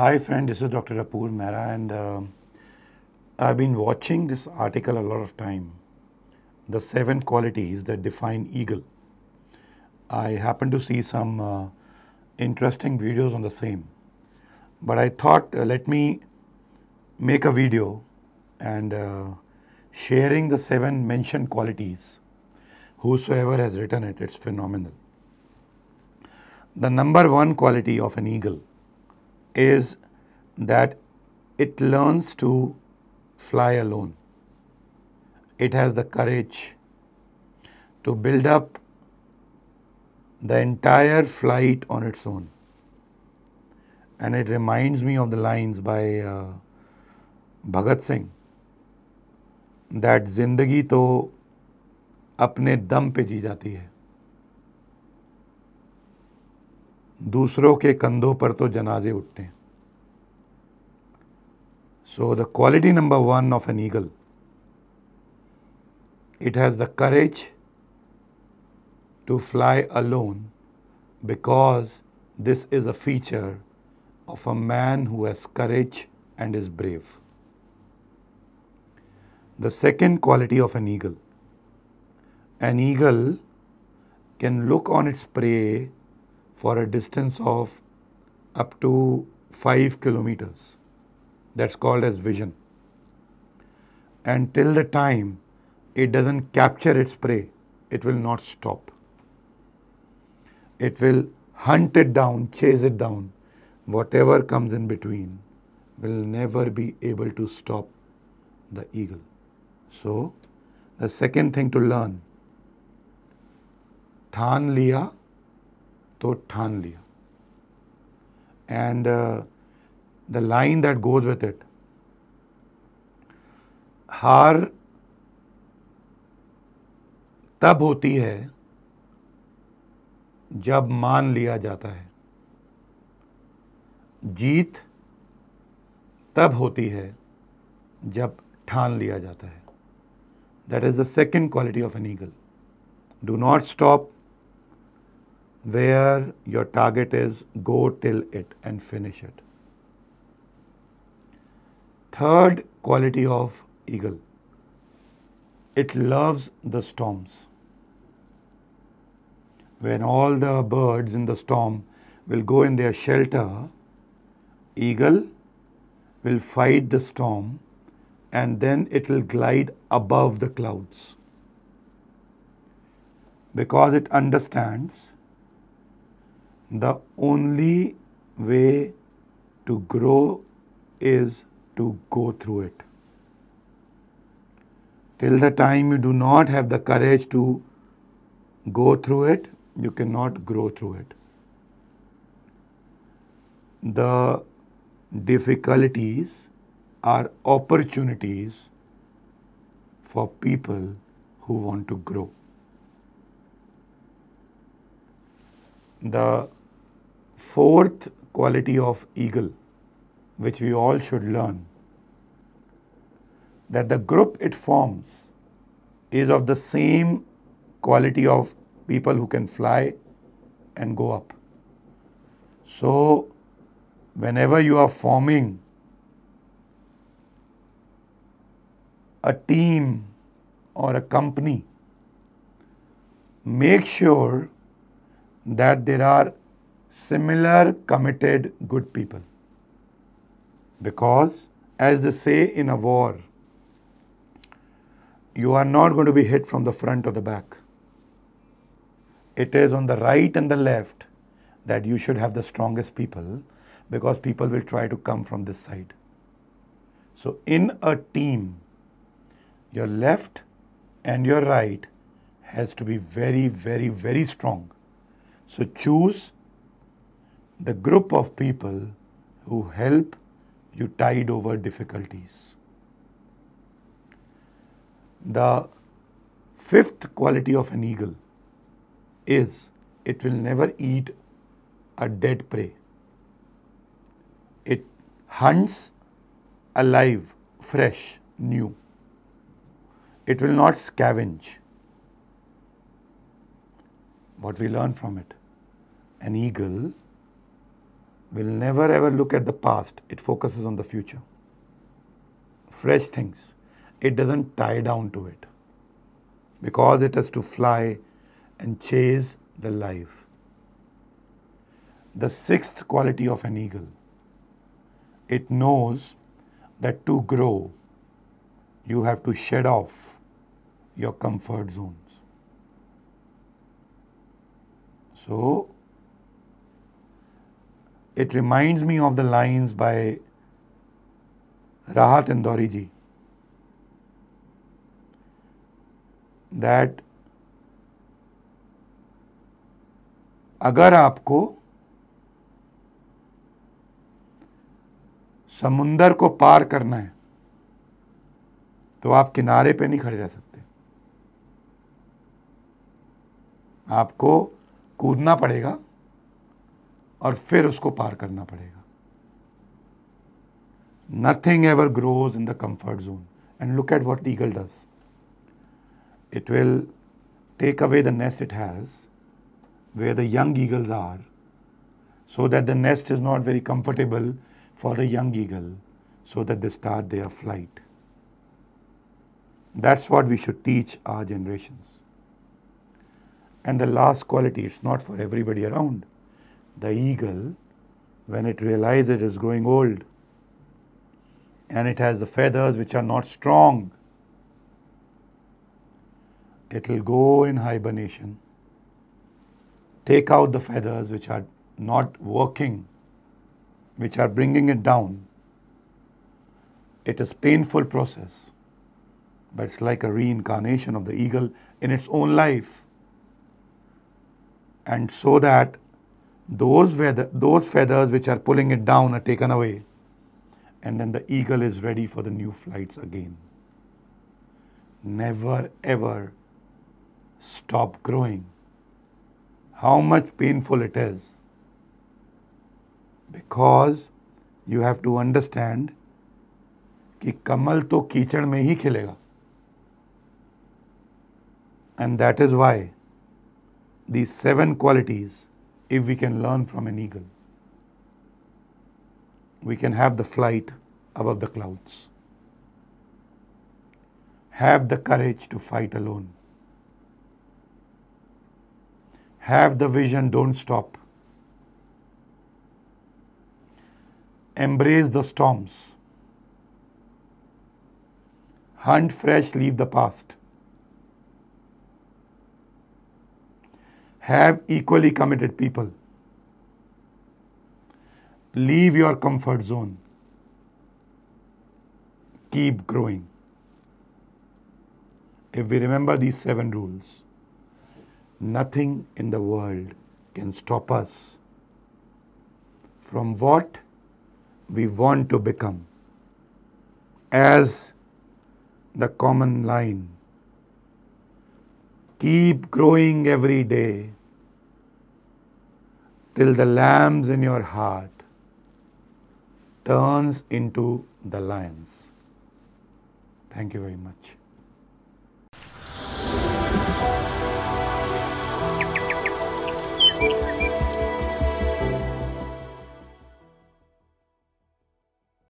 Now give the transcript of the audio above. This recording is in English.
Hi friend, this is Dr. Apoor Mehra and uh, I've been watching this article a lot of time. The seven qualities that define eagle. I happened to see some uh, interesting videos on the same. But I thought uh, let me make a video and uh, sharing the seven mentioned qualities. Whosoever has written it, it's phenomenal. The number one quality of an eagle is that it learns to fly alone. It has the courage to build up the entire flight on its own. And it reminds me of the lines by uh, Bhagat Singh that "Zindagi to apne dam pe ji jati hai." दूसरों के कंधों पर तो जनाजे उठते हैं so the quality number one of an eagle it has the courage to fly alone because this is a feature of a man who has courage and is brave the second quality of an eagle an eagle can look on its prey for a distance of up to 5 kilometers. That's called as vision. And till the time it doesn't capture its prey, it will not stop. It will hunt it down, chase it down. Whatever comes in between will never be able to stop the eagle. So, the second thing to learn, than liya तो ठान लिया and the line that goes with it हार तब होती है जब मान लिया जाता है जीत तब होती है जब ठान लिया जाता है that is the second quality of an eagle do not stop where your target is go till it and finish it. Third quality of eagle, it loves the storms. When all the birds in the storm will go in their shelter, eagle will fight the storm and then it will glide above the clouds because it understands the only way to grow is to go through it. Till the time you do not have the courage to go through it, you cannot grow through it. The difficulties are opportunities for people who want to grow. The Fourth quality of eagle, which we all should learn, that the group it forms is of the same quality of people who can fly and go up. So, whenever you are forming a team or a company, make sure that there are similar committed good people. Because, as they say in a war, you are not going to be hit from the front or the back. It is on the right and the left that you should have the strongest people because people will try to come from this side. So, in a team, your left and your right has to be very, very, very strong. So, choose the group of people who help you tide over difficulties. The fifth quality of an eagle is it will never eat a dead prey. It hunts alive, fresh, new. It will not scavenge. What we learn from it an eagle will never ever look at the past, it focuses on the future. Fresh things, it doesn't tie down to it because it has to fly and chase the life. The sixth quality of an eagle it knows that to grow, you have to shed off your comfort zones. So, it reminds me of the lines by Rahat Indori ji that अगर आपको समुंदर को पार करना है तो आप किनारे पे नहीं खड़े रह सकते आपको कूदना पड़ेगा और फिर उसको पार करना पड़ेगा nothing ever grows in the comfort zone and look at what eagle does it will take away the nest it has, where the young eagles are, so that the nest is not very comfortable for the young eagle, so that they start their flight. That's what we should teach our generations. And the last quality, it's not for everybody around the eagle, when it realizes it is growing old and it has the feathers which are not strong, it will go in hibernation, take out the feathers which are not working, which are bringing it down. It is painful process, but it's like a reincarnation of the eagle in its own life. And so that those, feather, those feathers which are pulling it down are taken away and then the eagle is ready for the new flights again. Never ever stop growing. How much painful it is. Because you have to understand कि Kamal to कीचड़ में hi khilega, and that is why these seven qualities if we can learn from an eagle. We can have the flight above the clouds. Have the courage to fight alone. Have the vision, don't stop. Embrace the storms. Hunt fresh, leave the past. have equally committed people. Leave your comfort zone. Keep growing. If we remember these seven rules, nothing in the world can stop us from what we want to become as the common line. Keep growing every day till the lambs in your heart turns into the lions. Thank you very much.